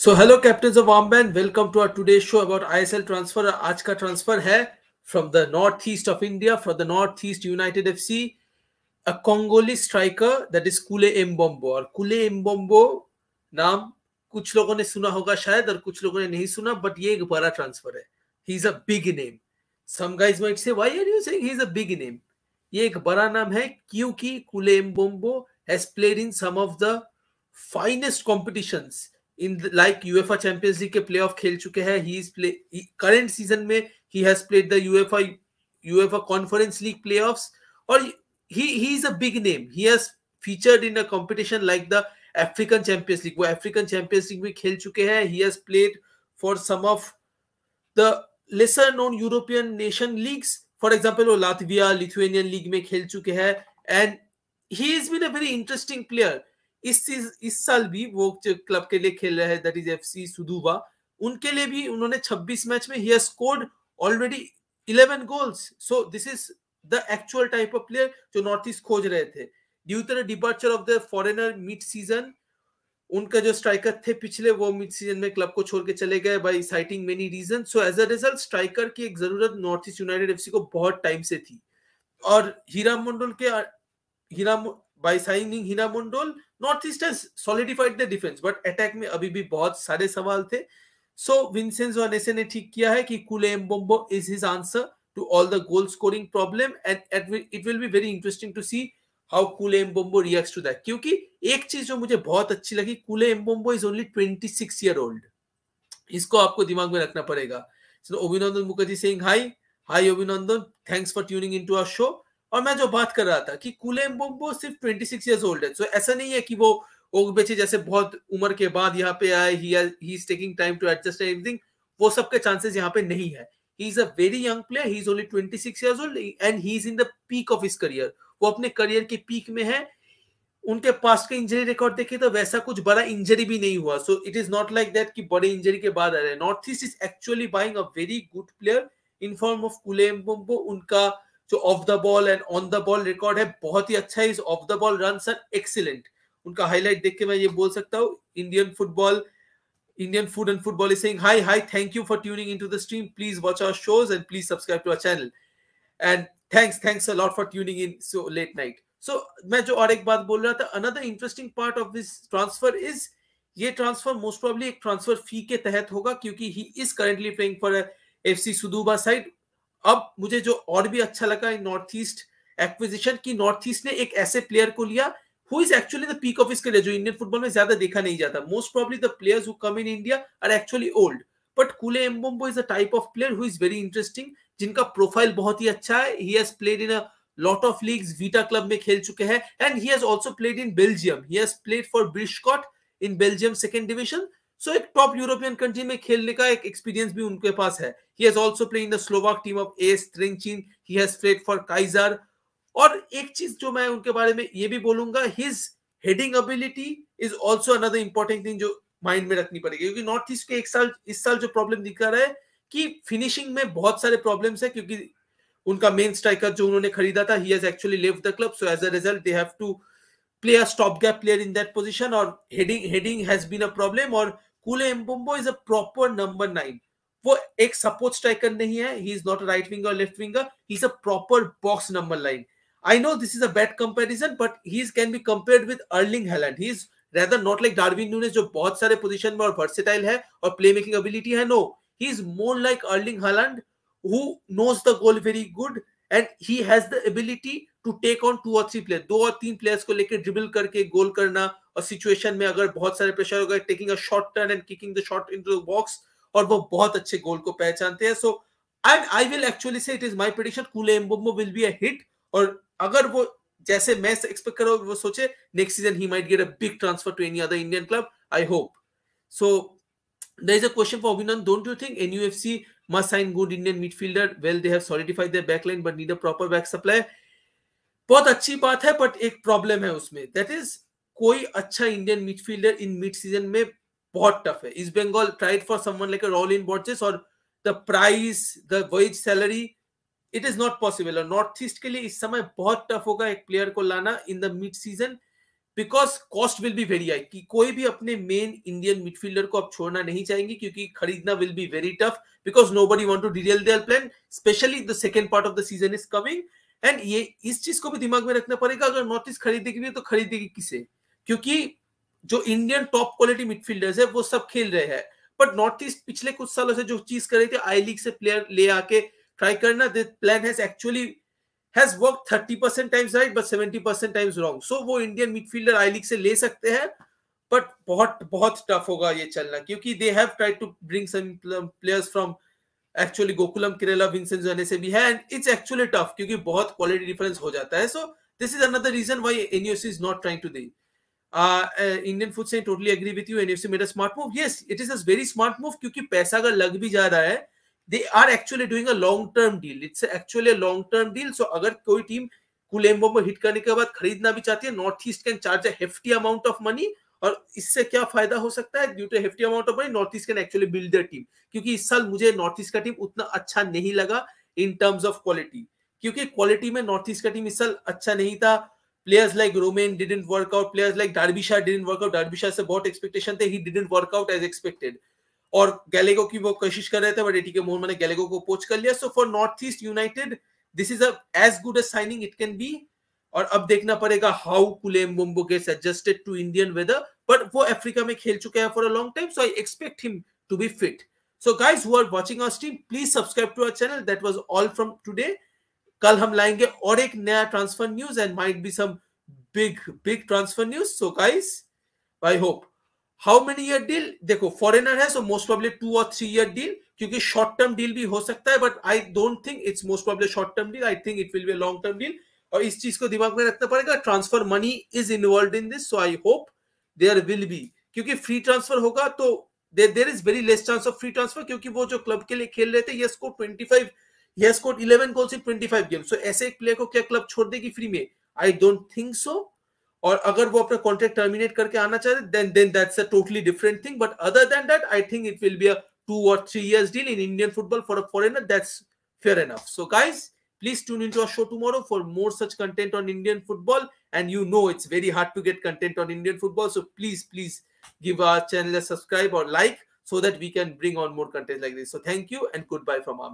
So hello captain of armband welcome to our today show about ISL transfer आज का transfer है from the north east of India from the north east United FC a Congolese striker that is Kule Mbombo और कुले एम्बोम्बो नाम कुछ लोगों ने सुना होगा शायद और कुछ लोगों ने नहीं सुना बट ये एक बड़ा ट्रांसफर है he is a big name some guys might say why are you saying he is a big name ये एक बड़ा नाम है क्योंकि Kule Mbombo has played in some of the finest competitions in like UEFA champions league के playoff खेल चुके हैं he is play current season में he has played the UEFA UEFA conference league playoffs और he he is a big name he has featured in a competition like the African champions league वो African champions league में खेल चुके हैं he has played for some of the lesser known European nation leagues for example वो Latvia Lithuanian league में खेल चुके हैं and he is been a very interesting player इस इस साल भी वो क्लब के लिए खेल रहे हैं that is F C Suduva उनके लिए भी उन्होंने 26 मैच में he scored already 11 goals so this is the actual type of player जो नॉर्थ ईस्ट खोज रहे थे due to the departure of the foreigner mid season उनका जो स्ट्राइकर थे पिछले वो मिड सीजन में क्लब को छोड़ के चले गए by citing many reason so as a result striker की एक जरूरत नॉर्थ ईस्ट यूनाइटेड एफसी को बहुत टाइम से थी और हीरा मंडल के Hira by signing Hira Mondal north east has solidified the defence but में अभी भी बहुत सारे सवाल थे सो विंसेंजो अनेसे ने ठीक किया है कि Kule Mbombo is his answer to all the goal scoring problem and it will be very interesting to see how Kule Mbombo reacts to that क्योंकि एक चीज जो मुझे बहुत अच्छी लगी Kule Mbombo is only 26 year old इसको आपको दिमाग में रखना पड़ेगा so, Abhinandan Mukherjee Singh hi hi Abhinandan thanks for tuning into our show और मैं जो बात कर रहा था कि कुलेम्बोम्बो सिर्फ 26 इयर्स ओल्ड है सो ऐसा नहीं है कि वो ओगबेचे जैसे बहुत उम्र के बाद यहाँ पे आए he is taking time to adjust everything वो सब के चांसेस यहाँ पे नहीं है he is a very young player he is only 26 years old and he is in the peak of his career वो अपने करियर के पीक में है उनके पास के इंजरी रिकॉर्ड देखे तो वैसा कुछ बड़ा इंजरी भी नहीं हुआ so it is not like that कि बड़े इंजरी के बाद आ रहे हैं North East is actually buying a very good player in form of Kule Mbombo उनका जो off the ball and on the ball record है बहुत ही अच्छा है इस off the ball run sir excellent उनका हाईलाइट देख के मैं ये बोल सकता हूँ Indian football Indian Food and Football is saying, Hi, hi, thank you for tuning into the stream. Please watch our shows and please subscribe to our channel. And thanks, thanks a lot for tuning in so late night. So, मैं जो और एक बात बोल रहा था another interesting part of this transfer is ये transfer most probably एक ट्रांसफर फी के तहत होगा क्योंकि he is currently playing for FC Suduva side अब मुझे जो और भी अच्छा लगा नॉर्थ ईस्ट एक्विजिशन की नॉर्थ ईस्ट ने एक ऐसे प्लेयर को लिया who is actually the peak of his career जो इंडियन फुटबॉल में ज्यादा देखा नहीं जाता most probably the players who come in India are actually old but Kule Mbombo is a type of player who is very interesting जिनका profile बहुत ही अच्छा है he has played in a lot of leagues Vita club में खेल चुके हैं and he has also played in Belgium he has played for Brishkot in Belgium second division सो एक टॉप यूरोपियन कंट्री में खेलने का एक एक्सपीरियंस भी उनके पास है he has also play in the Slovak team of AS Trencin he has played for Kaizer और एक चीज जो मैं उनके बारे में ये भी बोलूंगा his heading ability is also another important thing जो माइंड में रखनी पड़ेगी क्योंकि नॉर्थ ईस्ट के एक साल इस साल जो प्रॉब्लम दिख रहा है कि फिनिशिंग में बहुत सारे प्रॉब्लम्स है क्योंकि उनका मेन स्ट्राइकर जो उन्होंने खरीदा था he has actually left the club so as a result they have to play a stop gap player in that position और heading heading has been a problem और Kule Mbombo is a proper number nine वो एक support striker नहीं है he is not right winger left winger he is a proper box number nine I know this is a bad comparison, but he can be compared with Erling Haaland. He's rather not like Darwin Nunes, जो बहुत सारे position में और versatile है और playmaking ability है. No, he is more like Erling Haaland, who knows the goal very good and he has the ability to take on two or three players. दो और तीन players को लेकर dribble करके goal करना और सिचुएशन में अगर बहुत सारे प्रेशर होगा taking a short turn and kicking the shot into the box और वो बहुत अच्छे गोल को पहचानते हैं so and I will actually say it is my prediction Kule Mbombo will be a hit और अगर वो जैसे मैं एक्सपेक्ट कर रहा हूं वो सोचे next season he might get a big transfer to any other Indian club I hope so there is a question for Abhinan. Don't you think NUFC must sign good Indian midfielder? Well, they have solidified their backline but need a proper back supply. बहुत अच्छी बात है but एक problem है उसमें that is कोई अच्छा Indian midfielder in mid season में बहुत टफ है East Bengal tried for someone like Rowllin Borges और the price the wage salary it is not possible और नॉर्थ ईस्ट के लिए इस समय बहुत टफ होगा एक प्लेयर को लाना in the mid season because cost will be very high कि कोई भी अपने मेन इंडियन मिडफील्डर को आप छोड़ना नहीं चाहेंगे क्योंकि खरीदना will be very tough because nobody want to detail their plan specially the second part of the season is coming and ये इस चीज को भी दिमाग में रखना पड़ेगा अगर नॉर्थ ईस्ट खरीदेगी भी तो खरीदेगी किसे क्योंकि जो इंडियन टॉप क्वालिटी मिडफील्डर्स है वो सब खेल रहे हैं बट नॉर्थ ईस्ट पिछले कुछ सालों से जो चीज कर रही थी आई लीग से प्लेयर ले आके ट्राई करना this plan has actually has work 30 percent times right but 70 percent times wrong so वो इंडियन मिडफील्डर आई लीग से ले सकते हैं बट बहुत बहुत टफ होगा ये चलना क्योंकि they have tried to bring some players from actually Gokulam Kerala Vincent जाने से भी है एंड इट्स एक्चुअली टफ क्योंकि बहुत क्वालिटी डिफरेंस हो जाता है so this is another reason why NUS is not trying to the Uh, uh, Indian Food saying totally agree with you. NFC made a smart move. Yes, it is a very smart move क्योंकि पैसा अगर लग भी जा रहा है they are actually doing a long term deal. It's actually a long term deal. So अगर कोई टीम कुलेम्बो को हिट करने के बाद खरीदना भी चाहती है North East can charge a hefty amount of money और इससे क्या फायदा हो सकता है due to hefty amount of money North East can actually build the team क्योंकि इस साल मुझे नॉर्थ ईस्ट का टीम उतना अच्छा नहीं लगा इन टर्म्स ऑफ क्वालिटी क्योंकि क्वालिटी में नॉर्थ ईस्ट का टीम इस साल अच्छा नहीं था players like Romain didn't work out, players like Darbisha didn't work out. Darbisha se bahut expectation the, he didn't work out as expected. और Gallego की वो कोशिश कर रहे थे बट एटी के मोहन ने गैलेगो को पोच कर लिया so for North east United this is as good a signing it can be और अब देखना पड़ेगा how Kule Mbombo gets adjusted to Indian weather but वो अफ्रीका में खेल चुके हैं for a long time so I expect him to be fit so guys who are watching our stream please subscribe to our channel that was all from today कल हम लाएंगे और एक नया transfer news and might be some big big transfer news so guys I hope how many year deal देखो foreigner है so most probably two और three year deal क्योंकि शॉर्ट टर्म डील भी हो सकता है but I don't think it's most probably short term deal I think it will be long term deal और इस चीज को दिमाग में रखना पड़ेगा transfer money is involve in this so I hope there will be क्योंकि फ्री ट्रांसफर होगा तो there is very less chance of free transfer क्योंकि वो जो क्लब के लिए खेल रहे थे ये score twenty five he has scored 11 goals in 25 game so so, ऐसे एक प्लेयर को क्या क्लब छोड़ देगी फ्री में आई डोंट थिंक सो और अगर वो अपना कॉन्ट्रैक्ट टर्मिनेट करके आना चाहते then then that's a totally different thing but other than that I think it will be a two और three years deal in Indian football for a foreigner that's fair enough so guys please tune into our show tomorrow for more such content on indian football and you know it's very hard to get content on indian football so please please give our channel a subscribe or like so that we can bring on more content like this so thank you and goodbye from our